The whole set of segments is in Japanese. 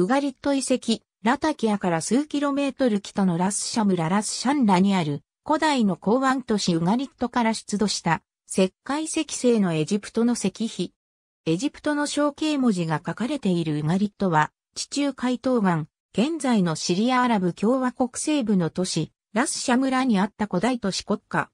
ウガリット遺跡、ラタキアから数キロメートル北のラスシャ村ラスシャンラにある古代の港湾都市ウガリットから出土した石灰石製のエジプトの石碑。エジプトの象形文字が書かれているウガリットは地中海東岸、現在のシリアアラブ共和国西部の都市ラスシャ村にあった古代都市国家。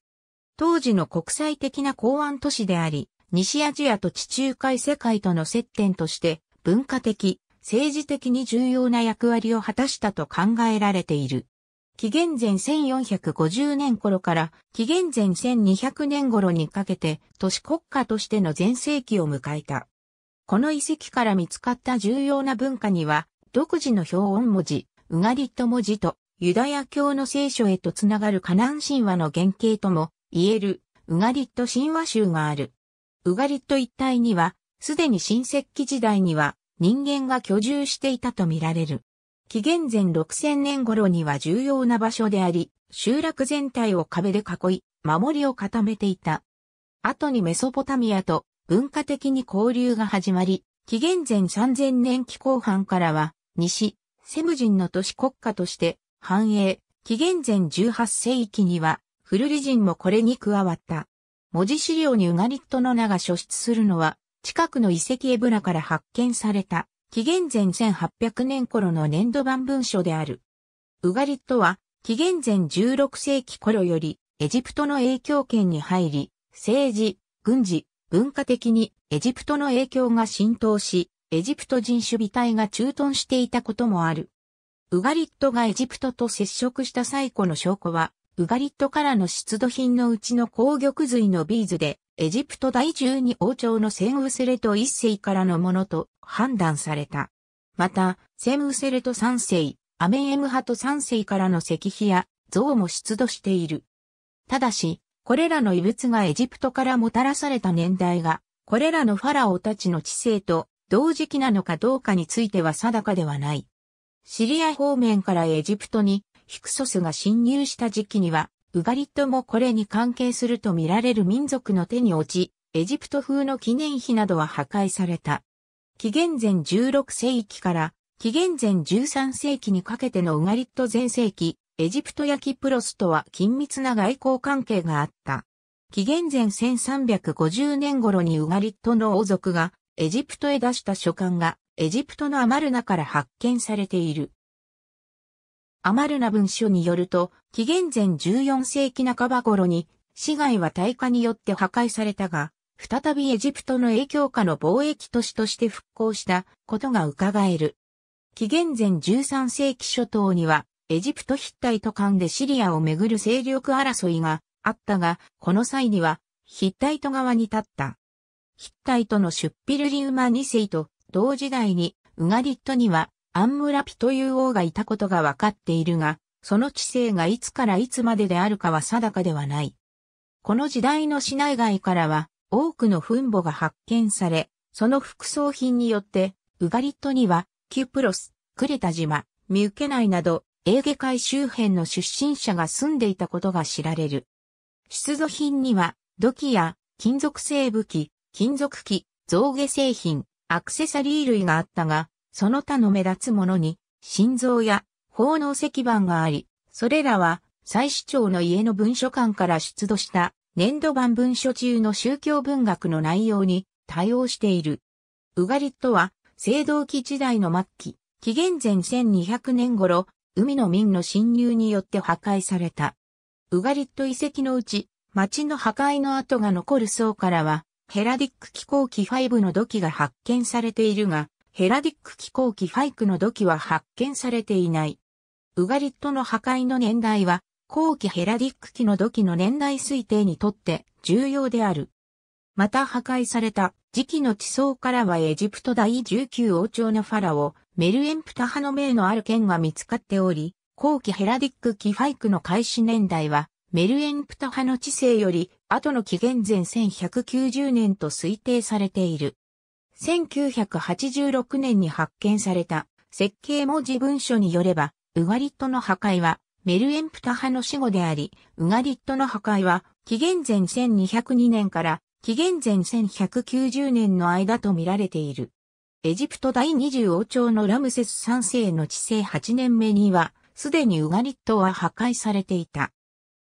当時の国際的な港湾都市であり、西アジアと地中海世界との接点として文化的、政治的に重要な役割を果たしたと考えられている。紀元前1450年頃から紀元前1200年頃にかけて都市国家としての前世紀を迎えた。この遺跡から見つかった重要な文化には、独自の標音文字、ウガリット文字と、ユダヤ教の聖書へとつながるカナン神話の原型とも言える、ウガリット神話集がある。ウガリット一帯には、すでに新石器時代には、人間が居住していたとみられる。紀元前6000年頃には重要な場所であり、集落全体を壁で囲い、守りを固めていた。後にメソポタミアと文化的に交流が始まり、紀元前3000年期後半からは、西、セム人の都市国家として繁栄、紀元前18世紀には、フルリ人もこれに加わった。文字資料にウガリットの名が書出するのは、近くの遺跡エブラから発見された、紀元前1800年頃の粘土版文書である。ウガリットは、紀元前16世紀頃より、エジプトの影響圏に入り、政治、軍事、文化的にエジプトの影響が浸透し、エジプト人種備体が駐屯していたこともある。ウガリットがエジプトと接触した最古の証拠は、ウガリットからの出土品のうちの紅玉髄のビーズで、エジプト第12王朝のセンウセレト1世からのものと判断された。また、センウセレト3世、アメンエムハト3世からの石碑や像も出土している。ただし、これらの遺物がエジプトからもたらされた年代が、これらのファラオたちの知性と同時期なのかどうかについては定かではない。シリア方面からエジプトにヒクソスが侵入した時期には、ウガリットもこれに関係すると見られる民族の手に落ち、エジプト風の記念碑などは破壊された。紀元前16世紀から紀元前13世紀にかけてのウガリット前世紀、エジプトやキプロスとは緊密な外交関係があった。紀元前1350年頃にウガリットの王族がエジプトへ出した書簡がエジプトのアマルナから発見されている。アマルナ文書によると、紀元前14世紀半ば頃に、市街は大火によって破壊されたが、再びエジプトの影響下の貿易都市として復興したことが伺える。紀元前13世紀初頭には、エジプトヒッタイト間でシリアをめぐる勢力争いがあったが、この際には、ヒッタイト側に立った。ヒッタイトのシュッピルリウマ2世と同時代に、ウガリットにはアンムラピという王がいたことがわかっているが、その知性がいつからいつまでであるかは定かではない。この時代の市内外からは多くの墳墓が発見され、その副葬品によって、ウガリットには、キュプロス、クレタ島、ミュケ内など、エーゲ海周辺の出身者が住んでいたことが知られる。出土品には、土器や金属製武器、金属器、造下製品、アクセサリー類があったが、その他の目立つものに、心臓や奉納石板があり、それらは、最市長の家の文書館から出土した年度版文書中の宗教文学の内容に対応している。ウガリットは、青銅器時代の末期、紀元前1200年頃、海の民の侵入によって破壊された。ウガリット遺跡のうち、町の破壊の跡が残る層からは、ヘラディック気候機5の土器が発見されているが、ヘラディック気候機ファイクの土器は発見されていない。ウガリットの破壊の年代は、後期ヘラディック期の土器の年代推定にとって重要である。また破壊された時期の地層からはエジプト第19王朝のファラオ、メルエンプタハの名のある剣が見つかっており、後期ヘラディック期ファイクの開始年代は、メルエンプタハの知性より後の紀元前1190年と推定されている。1986年に発見された設計文字文書によれば、ウガリットの破壊はメルエンプタ派の死後であり、ウガリットの破壊は紀元前1202年から紀元前1190年の間と見られている。エジプト第20王朝のラムセス3世の治世8年目には、すでにウガリットは破壊されていた。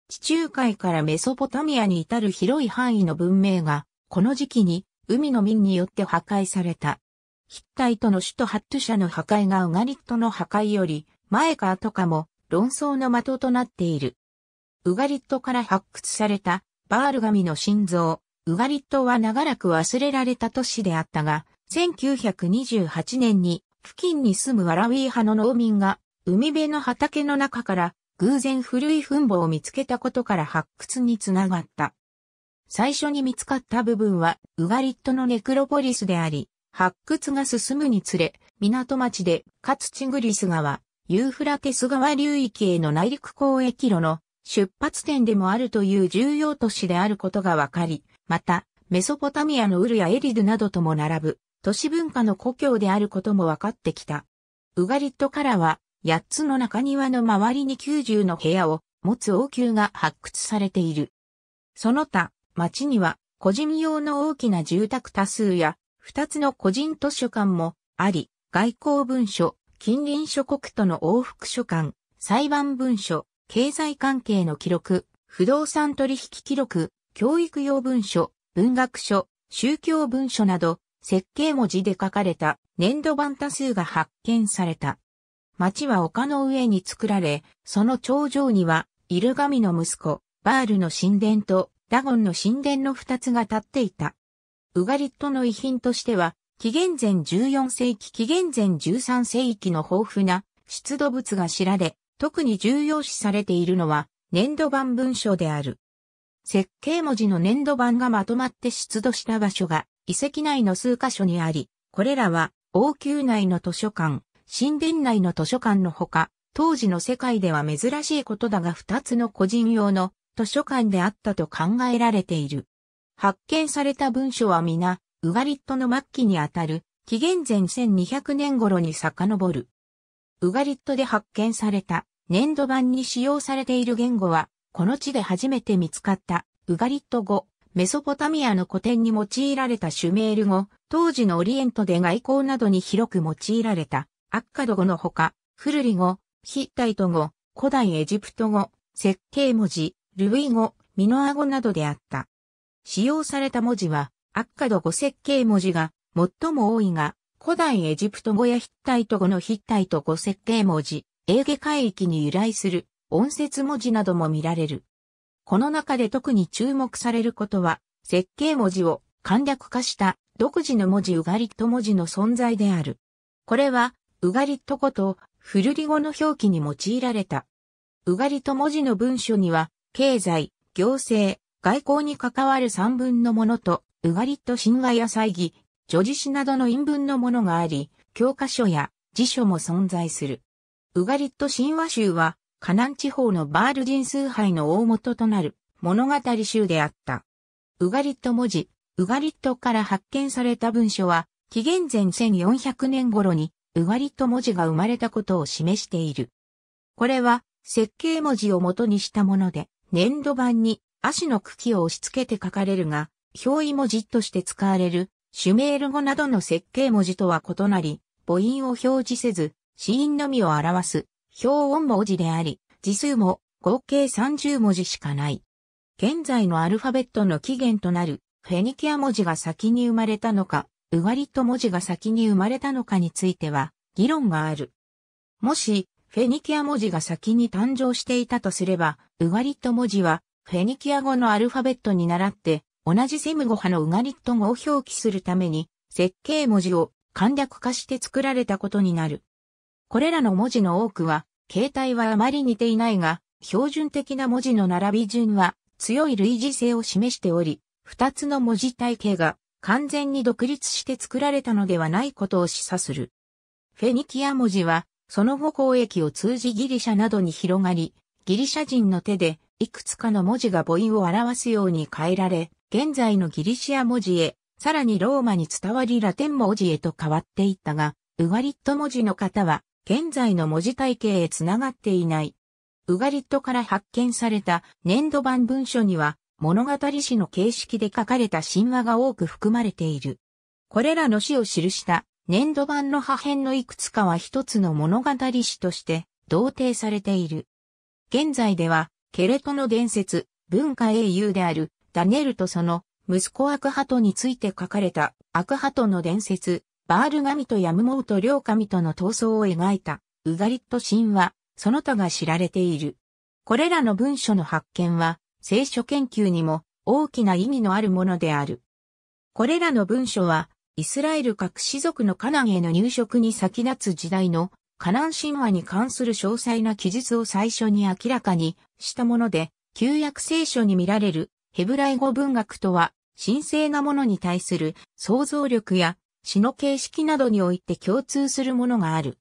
地中海からメソポタミアに至る広い範囲の文明が、この時期に海の民によって破壊された。ヒッタイトの首都ハット社の破壊がウガリットの破壊より前か後かも論争の的となっている。ウガリットから発掘されたバール神の心臓、ウガリットは長らく忘れられた都市であったが、1928年に付近に住むワラウィー派の農民が海辺の畑の中から偶然古い墳墓を見つけたことから発掘につながった。最初に見つかった部分はウガリットのネクロポリスであり、発掘が進むにつれ、港町で、かつチングリス川、ユーフラテス川流域への内陸交易路の出発点でもあるという重要都市であることがわかり、また、メソポタミアのウルやエリドなどとも並ぶ、都市文化の故郷であることも分かってきた。ウガリットからは、8つの中庭の周りに90の部屋を持つ王宮が発掘されている。その他、町には個人用の大きな住宅多数や2つの個人図書館もあり、外交文書、近隣諸国との往復書館、裁判文書、経済関係の記録、不動産取引記録、教育用文書、文学書、宗教文書など、設計文字で書かれた粘土板多数が発見された。町は丘の上に作られ、その頂上には、イルガミの息子、バールの神殿とダゴンの神殿の二つが立っていた。ウガリットの遺品としては、紀元前14世紀紀元前13世紀の豊富な出土物が知られ、特に重要視されているのは粘土板文書である。設計文字の粘土板がまとまって出土した場所が遺跡内の数箇所にあり、これらは王宮内の図書館、神殿内の図書館のほか、当時の世界では珍しいことだが二つの個人用の図書館であったと考えられている。発見された文書は皆、ウガリットの末期にあたる、紀元前1200年頃に遡る。ウガリットで発見された粘土板に使用されている言語は、この地で初めて見つかったウガリット語、メソポタミアの古典に用いられたシュメール語、当時のオリエントで外交などに広く用いられたアッカド語のほか、フルリ語、ヒッタイト語、古代エジプト語、設計文字、ルイ語、ミノア語などであった。使用された文字は、アッカド語設計文字が最も多いが、古代エジプト語やヒッタイト語のヒッタイト語設計文字、エーゲ海域に由来する音節文字なども見られる。この中で特に注目されることは、設計文字を簡略化した独自の文字ウガリット文字の存在である。これは、ウガリット語とフルリ語の表記に用いられた。ウガリット文字の文書には、経済、行政、外交に関わる三文のものと、ウガリット神話や祭儀、叙事詩などの陰文のものがあり、教科書や辞書も存在する。ウガリット神話集は、河南地方のバール人崇拝の大元となる物語集であった。ウガリット文字、ウガリットから発見された文書は、紀元前1400年頃に、ウガリット文字が生まれたことを示している。これは、設計文字を元にしたもので、粘土板に足の茎を押し付けて書かれるが、表意文字として使われるシュメール語などの設計文字とは異なり、母音を表示せず、子音のみを表す表音文字であり、字数も合計30文字しかない。現在のアルファベットの起源となるフェニキア文字が先に生まれたのか、ウガリット文字が先に生まれたのかについては議論がある。もしフェニキア文字が先に誕生していたとすれば、ウガリット文字は、フェニキア語のアルファベットに倣って、同じセム語派のウガリット語を表記するために、設計文字を簡略化して作られたことになる。これらの文字の多くは、形態はあまり似ていないが、標準的な文字の並び順は強い類似性を示しており、二つの文字体系が完全に独立して作られたのではないことを示唆する。フェニキア文字はその後交易を通じギリシャなどに広がり、ギリシャ人の手でいくつかの文字が母音を表すように変えられ、現在のギリシア文字へ、さらにローマに伝わりラテン文字へと変わっていったが、ウガリット文字の型は、現在の文字体系へつながっていない。ウガリットから発見された年度版文書には、物語詩の形式で書かれた神話が多く含まれている。これらの詩を記した粘土板の破片のいくつかは一つの物語史として同定されている。現在では、ケレトの伝説、文化英雄であるダネルとその息子アクハトについて書かれたアクハトの伝説、バール神とヤムモウト両神との闘争を描いたウガリット神話、その他が知られている。これらの文書の発見は、聖書研究にも大きな意味のあるものである。これらの文書は、イスラエル各氏族のカナンへの入植に先立つ時代のカナン神話に関する詳細な記述を最初に明らかにしたもので、旧約聖書に見られるヘブライ語文学とは、神聖なものに対する想像力や詩の形式などにおいて共通するものがある。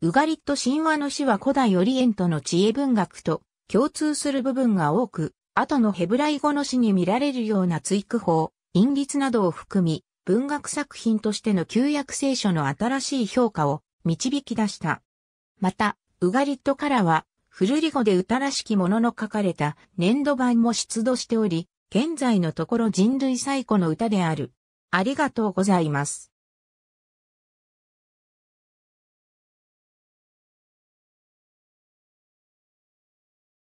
ウガリット神話の詩は古代オリエントの知恵文学と共通する部分が多く、後のヘブライ語の詩に見られるような追句法、陰律などを含み、文学作品としての旧約聖書の新しい評価を導き出した。また、ウガリットからは、古リゴで歌らしきものの書かれた粘土版も出土しており、現在のところ人類最古の歌である。ありがとうございます。